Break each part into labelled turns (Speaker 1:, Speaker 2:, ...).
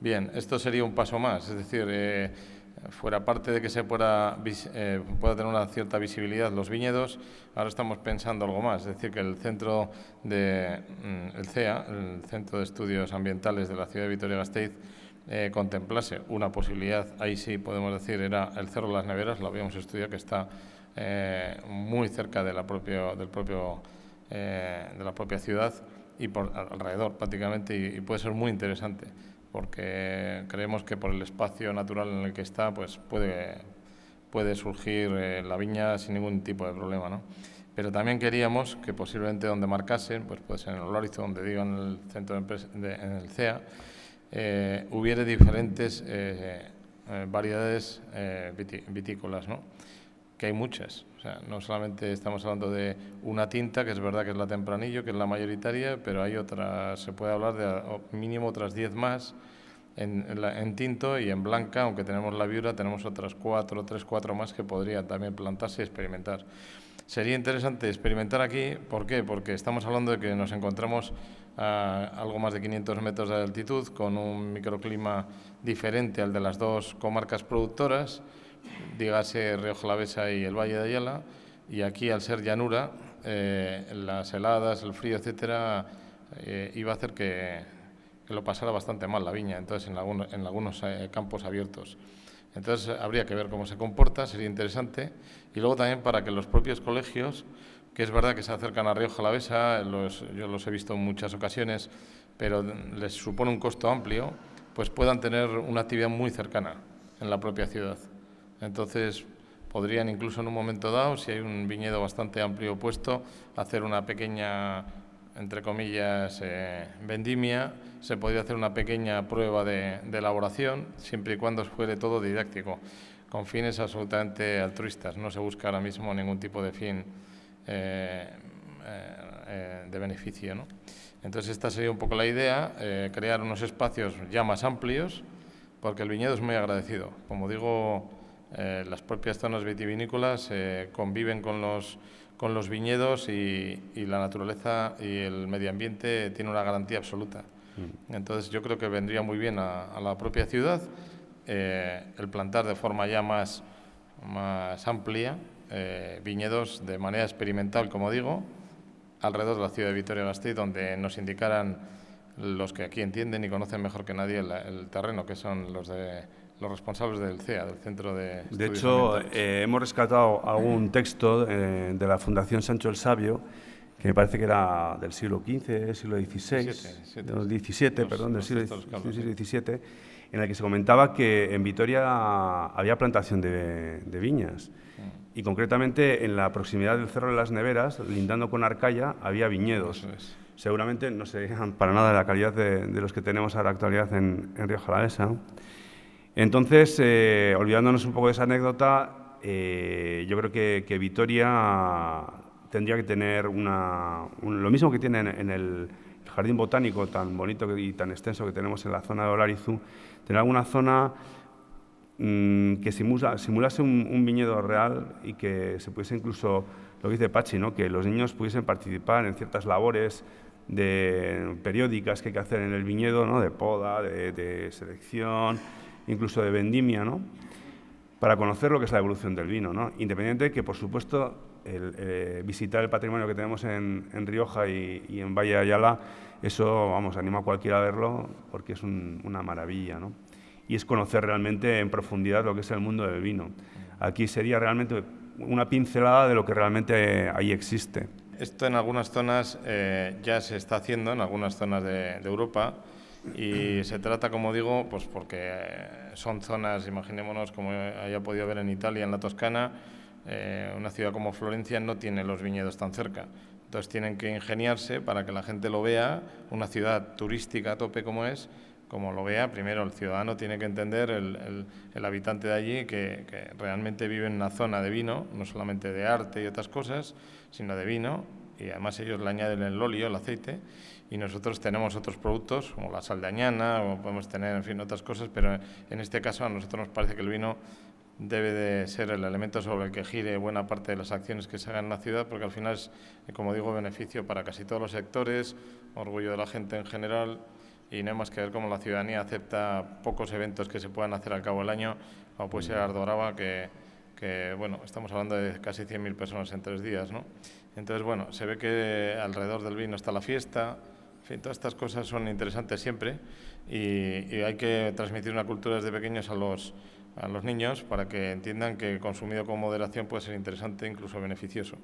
Speaker 1: Bien, esto sería un paso más, es decir, eh,
Speaker 2: fuera parte de que se pueda, eh, pueda, tener una cierta visibilidad los viñedos, ahora estamos pensando algo más, es decir, que el centro de mm, el CEA, el Centro de Estudios Ambientales de la ciudad de Vitoria-Gasteiz, eh, contemplase una posibilidad, ahí sí podemos decir, era el Cerro de las Neveras, lo habíamos estudiado, que está muy cerca de la, propio, del propio, de la propia ciudad y por alrededor prácticamente, y puede ser muy interesante porque creemos que por el espacio natural en el que está, pues puede, surgir eh, la viña sin ningún tipo de problema, ¿no? Pero también queríamos que posiblemente donde marcasen, pues puede ser en el Olorizo, donde digo en el centro de, empresa, en el CEA, eh, hubiera diferentes eh, variedades vitícolas, ¿no? Que hay muchas no solamente estamos hablando de una tinta, que es verdad que es la tempranillo, que es la mayoritaria, pero hay otras, se puede hablar de mínimo otras 10 más en, tinto y en blanca, aunque tenemos la viura, tenemos otras 4, 3, 4 más que podría también plantarse y experimentar. Sería interesante experimentar aquí, ¿por qué? Porque estamos hablando de que nos encontramos a algo más de 500 metros de altitud, con un microclima diferente al de las dos comarcas productoras, dígase Río Jalavesa y el Valle de Ayala, y aquí al ser llanura, eh, las heladas, el frío, etcétera, eh, iba a hacer que, lo pasara bastante mal la viña, entonces en, en algunos eh, campos abiertos. Entonces habría que ver cómo se comporta, sería interesante, y luego también para que los propios colegios, que es verdad que se acercan a Río Jalavesa, yo los he visto en muchas ocasiones, pero les supone un costo amplio, pues puedan tener una actividad muy cercana en la propia ciudad. Entonces, podrían incluso en un momento dado, si hay un viñedo bastante amplio puesto, hacer una pequeña, entre comillas, eh, vendimia, se podría hacer una pequeña prueba de, elaboración, siempre y cuando fuere todo didáctico, con fines absolutamente altruistas. No se busca ahora mismo ningún tipo de fin eh, eh, de beneficio. ¿no? Entonces esta sería un poco la idea, crear unos espacios ya más amplios, porque el viñedo es muy agradecido. Como digo, eh, las propias zonas vitivinícolas eh, conviven con los, con los viñedos y, la naturaleza y el medio ambiente tiene una garantía absoluta. Mm. Entonces yo creo que vendría muy bien a, la propia ciudad eh, el plantar de forma ya más, más amplia viñedos de manera experimental, como digo, alrededor de la ciudad de Vitoria-Gasteiz, donde nos indicaran los que aquí entienden y conocen mejor que nadie el terreno, que son los de los responsables del CEA, del Centro de... de hecho,
Speaker 1: eh, hemos rescatado algún texto eh, de la Fundación Sancho el Sabio, que me parece que era del siglo XV, siglo XVI, XVII, perdón, del siglo, XVII, en el que se comentaba que en Vitoria había plantación de, viñas. Mm. Y concretamente en la proximidad del Cerro de las Neveras, lindando con Arcaya, había viñedos. Seguramente no serían para nada de la calidad de, los que tenemos a la actualidad en, en Río Jalavesa. Entonces, eh, olvidándonos un poco de esa anécdota, eh, yo creo que, Vitoria tendría que tener una, lo mismo que tiene en, el jardín botánico tan bonito y tan extenso que tenemos en la zona de Olarizu, tener alguna zona mm, que simula, simulase un, viñedo real y que se pudiese incluso, lo que dice Pachi, ¿no? que los niños pudiesen participar en ciertas labores de periódicas que hay que hacer en el viñedo, ¿no? de poda, de, de selección, incluso de vendimia, para conocer lo que es la evolución del vino. Independiente que, por supuesto, eh, visitar el patrimonio que tenemos en, Rioja y, en Valle de Ayala, eso, vamos, anima a cualquiera a verlo porque es una maravilla. Y es conocer realmente en profundidad lo que es el mundo del vino. Aquí sería realmente una pincelada de lo que realmente ahí existe.
Speaker 2: Esto en algunas zonas eh, ya se está haciendo, en algunas zonas de Europa y se trata, como digo, pues porque eh, son zonas, imaginémonos, como haya podido ver en Italia, en la Toscana, eh, una ciudad como Florencia no tiene los viñedos tan cerca. Entonces tienen que ingeniarse para que la gente lo vea, una ciudad turística a tope como es, como lo vea, primero el ciudadano tiene que entender, el, el, habitante de allí, que, que, realmente vive en una zona de vino, no solamente de arte y otras cosas, sino de vino, y además ellos le añaden el óleo, el aceite, y nosotros tenemos otros productos como la sal Añana... o podemos tener en fin otras cosas pero en este caso a nosotros nos parece que el vino debe de ser el elemento sobre el que gire buena parte de las acciones que se hagan en la ciudad porque al final es como digo beneficio para casi todos los sectores orgullo de la gente en general y no hay más que ver cómo la ciudadanía acepta pocos eventos que se puedan hacer al cabo del año como puede mm. ser Ardoraba que que bueno, estamos hablando de casi 100.000 personas en tres días, ¿no? Entonces, bueno, se ve que alrededor del vino está la fiesta, todas estas cosas son interesantes siempre y hay que transmitir una cultura desde pequeños a los, a los niños para que entiendan que consumido con moderación puede ser interesante, incluso beneficioso.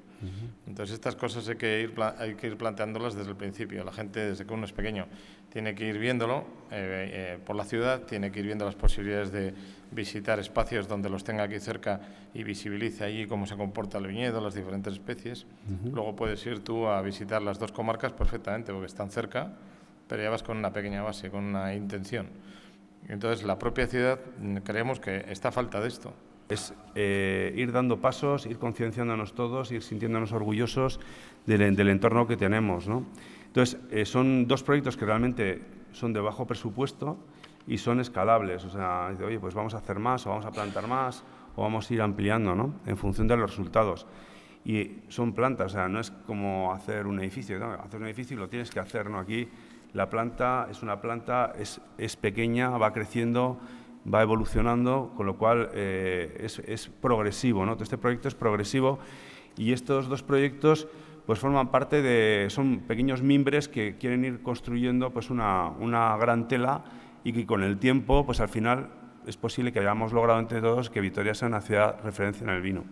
Speaker 2: Entonces estas cosas hay que, ir, hay que planteándolas desde el principio. La gente desde que uno es pequeño tiene que ir viéndolo eh, eh, por la ciudad, tiene que ir viendo las posibilidades de visitar espacios donde los tenga aquí cerca y visibilice allí cómo se comporta el viñedo, las diferentes especies. Luego puedes ir tú a visitar las dos comarcas perfectamente porque están cerca, pero ya vas con una pequeña base, con una intención. Entonces, la propia ciudad mm, creemos que
Speaker 1: está a falta de esto. Es eh, ir dando pasos, ir concienciándonos todos, ir sintiéndonos orgullosos del, entorno que tenemos. Entonces, eh, son dos proyectos que realmente son de bajo presupuesto y son escalables. O sea, oye, pues vamos a hacer más o vamos a plantar más o vamos a ir ampliando en función de los resultados y son plantas, o sea, no es como hacer un edificio, hacer un edificio lo tienes que hacer, ¿no? Aquí la planta es una planta, es, es pequeña, va creciendo, va evolucionando, con lo cual eh, es, progresivo, ¿no? Este proyecto es progresivo y estos dos proyectos pues forman parte de, son pequeños mimbres que quieren ir construyendo pues una, gran tela y que con el tiempo, pues al final es posible que hayamos logrado entre todos que Vitoria sea una ciudad referencia en el vino.